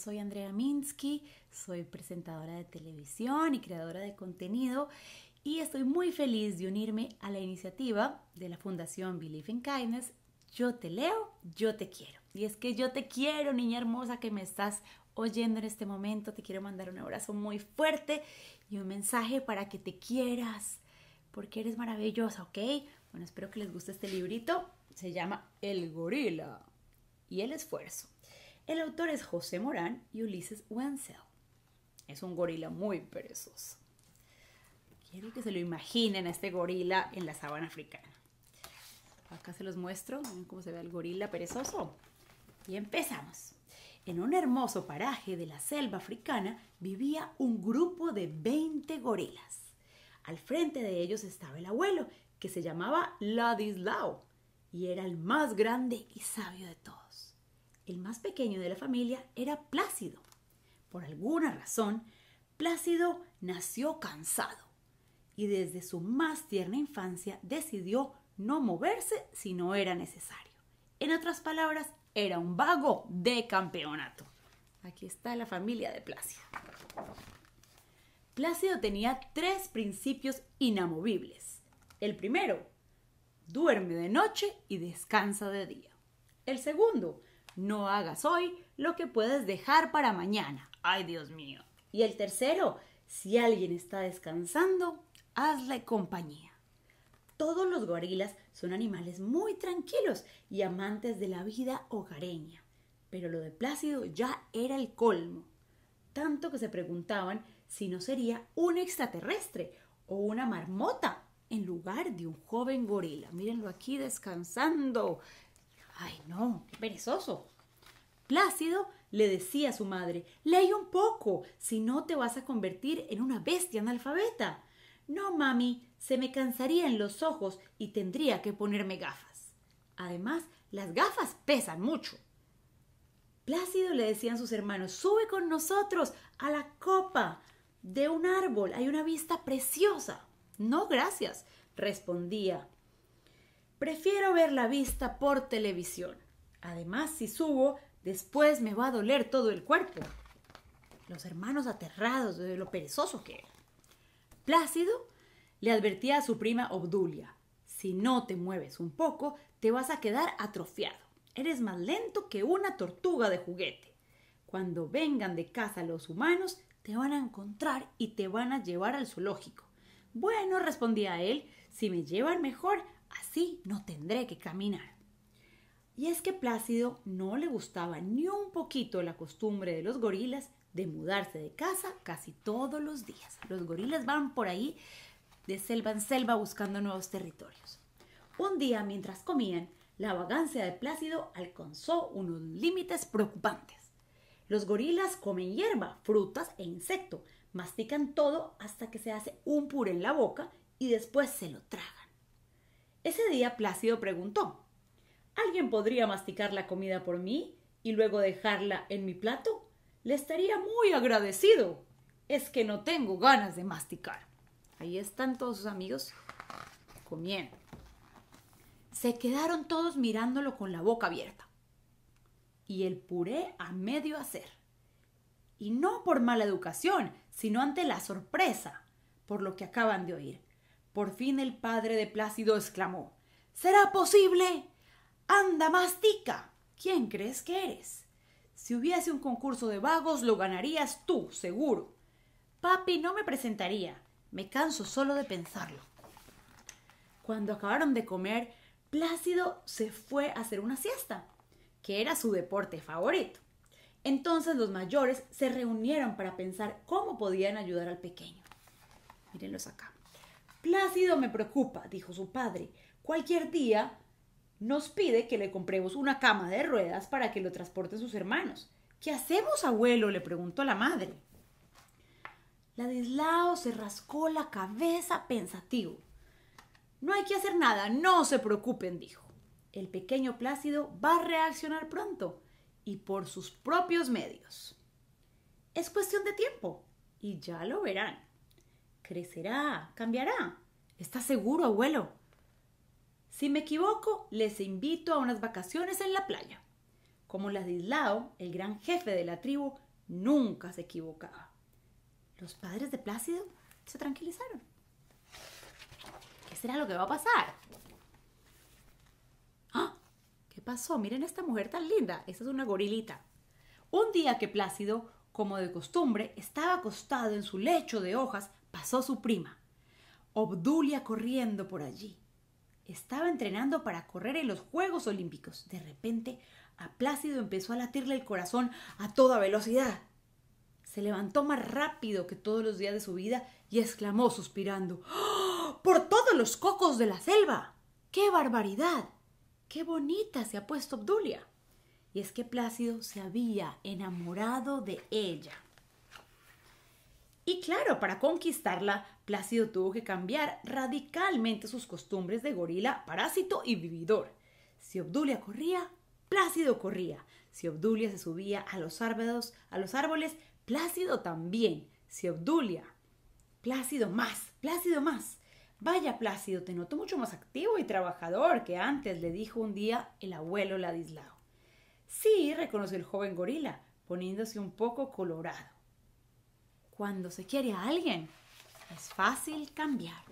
soy Andrea Minsky, soy presentadora de televisión y creadora de contenido y estoy muy feliz de unirme a la iniciativa de la Fundación Believe in Kindness. Yo te leo, yo te quiero. Y es que yo te quiero, niña hermosa que me estás oyendo en este momento. Te quiero mandar un abrazo muy fuerte y un mensaje para que te quieras, porque eres maravillosa, ¿ok? Bueno, espero que les guste este librito. Se llama El gorila y el esfuerzo. El autor es José Morán y Ulises Wenzel. Es un gorila muy perezoso. Quiero que se lo imaginen a este gorila en la sabana africana. Acá se los muestro, cómo se ve el gorila perezoso. Y empezamos. En un hermoso paraje de la selva africana vivía un grupo de 20 gorilas. Al frente de ellos estaba el abuelo, que se llamaba Ladislao, y era el más grande y sabio de todos el más pequeño de la familia, era Plácido. Por alguna razón, Plácido nació cansado y desde su más tierna infancia decidió no moverse si no era necesario. En otras palabras, era un vago de campeonato. Aquí está la familia de Plácido. Plácido tenía tres principios inamovibles. El primero, duerme de noche y descansa de día. El segundo, no hagas hoy lo que puedes dejar para mañana. Ay, Dios mío. Y el tercero, si alguien está descansando, hazle compañía. Todos los gorilas son animales muy tranquilos y amantes de la vida hogareña. Pero lo de Plácido ya era el colmo. Tanto que se preguntaban si no sería un extraterrestre o una marmota en lugar de un joven gorila. Mírenlo aquí descansando, Ay, no, qué perezoso. Plácido le decía a su madre, lee un poco, si no te vas a convertir en una bestia analfabeta. No, mami, se me en los ojos y tendría que ponerme gafas. Además, las gafas pesan mucho. Plácido le decían sus hermanos, sube con nosotros a la copa de un árbol, hay una vista preciosa. No, gracias, respondía Prefiero ver la vista por televisión. Además, si subo, después me va a doler todo el cuerpo. Los hermanos aterrados de lo perezoso que era. Plácido le advertía a su prima Obdulia, si no te mueves un poco, te vas a quedar atrofiado. Eres más lento que una tortuga de juguete. Cuando vengan de casa los humanos, te van a encontrar y te van a llevar al zoológico. Bueno, respondía él, si me llevan mejor, Así no tendré que caminar. Y es que Plácido no le gustaba ni un poquito la costumbre de los gorilas de mudarse de casa casi todos los días. Los gorilas van por ahí de selva en selva buscando nuevos territorios. Un día, mientras comían, la vagancia de Plácido alcanzó unos límites preocupantes. Los gorilas comen hierba, frutas e insecto. mastican todo hasta que se hace un puré en la boca y después se lo tragan. Ese día Plácido preguntó, ¿alguien podría masticar la comida por mí y luego dejarla en mi plato? Le estaría muy agradecido. Es que no tengo ganas de masticar. Ahí están todos sus amigos comiendo. Se quedaron todos mirándolo con la boca abierta. Y el puré a medio hacer. Y no por mala educación, sino ante la sorpresa por lo que acaban de oír. Por fin el padre de Plácido exclamó ¿Será posible? Anda, mastica. ¿Quién crees que eres? Si hubiese un concurso de vagos, lo ganarías tú, seguro. Papi no me presentaría. Me canso solo de pensarlo. Cuando acabaron de comer, Plácido se fue a hacer una siesta, que era su deporte favorito. Entonces los mayores se reunieron para pensar cómo podían ayudar al pequeño. Mírenlos acá. Plácido me preocupa, dijo su padre. Cualquier día nos pide que le compremos una cama de ruedas para que lo transporte sus hermanos. ¿Qué hacemos, abuelo? le preguntó la madre. Ladislao se rascó la cabeza pensativo. No hay que hacer nada, no se preocupen, dijo. El pequeño Plácido va a reaccionar pronto y por sus propios medios. Es cuestión de tiempo y ya lo verán crecerá, cambiará. ¿Estás seguro, abuelo? Si me equivoco, les invito a unas vacaciones en la playa. Como las Islao, el gran jefe de la tribu, nunca se equivocaba. Los padres de Plácido se tranquilizaron. ¿Qué será lo que va a pasar? ¡Ah! ¿Qué pasó? Miren esta mujer tan linda. Esa es una gorilita. Un día que Plácido, como de costumbre, estaba acostado en su lecho de hojas pasó su prima, Obdulia corriendo por allí. Estaba entrenando para correr en los Juegos Olímpicos. De repente, a Plácido empezó a latirle el corazón a toda velocidad. Se levantó más rápido que todos los días de su vida y exclamó suspirando ¡Oh! ¡Por todos los cocos de la selva! ¡Qué barbaridad! ¡Qué bonita se ha puesto Obdulia! Y es que Plácido se había enamorado de ella. Y claro, para conquistarla, Plácido tuvo que cambiar radicalmente sus costumbres de gorila, parásito y vividor. Si Obdulia corría, Plácido corría. Si Obdulia se subía a los árboles, a los árboles Plácido también. Si Obdulia, Plácido más, Plácido más. Vaya Plácido, te noto mucho más activo y trabajador que antes, le dijo un día el abuelo Ladislao. Sí, reconoció el joven gorila, poniéndose un poco colorado. Cuando se quiere a alguien, es fácil cambiar.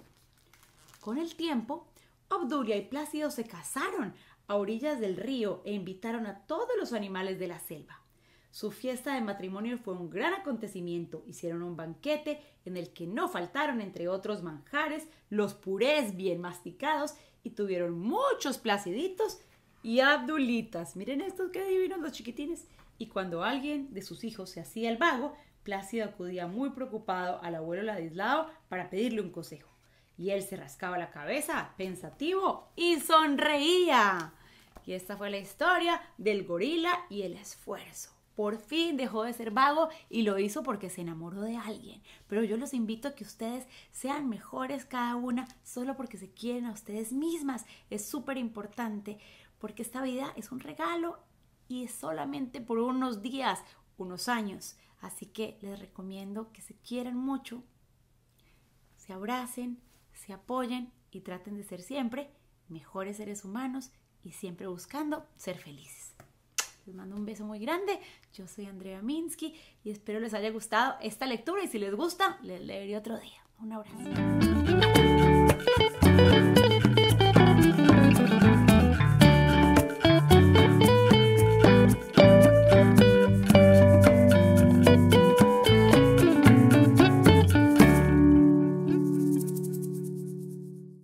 Con el tiempo, Obdulia y Plácido se casaron a orillas del río e invitaron a todos los animales de la selva. Su fiesta de matrimonio fue un gran acontecimiento. Hicieron un banquete en el que no faltaron, entre otros manjares, los purés bien masticados y tuvieron muchos placiditos y abdulitas. Miren estos, qué divinos los chiquitines. Y cuando alguien de sus hijos se hacía el vago, Plácido acudía muy preocupado al abuelo Ladislao para pedirle un consejo. Y él se rascaba la cabeza, pensativo, y sonreía. Y esta fue la historia del gorila y el esfuerzo. Por fin dejó de ser vago y lo hizo porque se enamoró de alguien. Pero yo los invito a que ustedes sean mejores cada una solo porque se quieren a ustedes mismas. Es súper importante porque esta vida es un regalo y es solamente por unos días, unos años. Así que les recomiendo que se quieran mucho, se abracen, se apoyen y traten de ser siempre mejores seres humanos y siempre buscando ser felices. Les mando un beso muy grande. Yo soy Andrea Minsky y espero les haya gustado esta lectura y si les gusta, les leeré otro día. Un abrazo.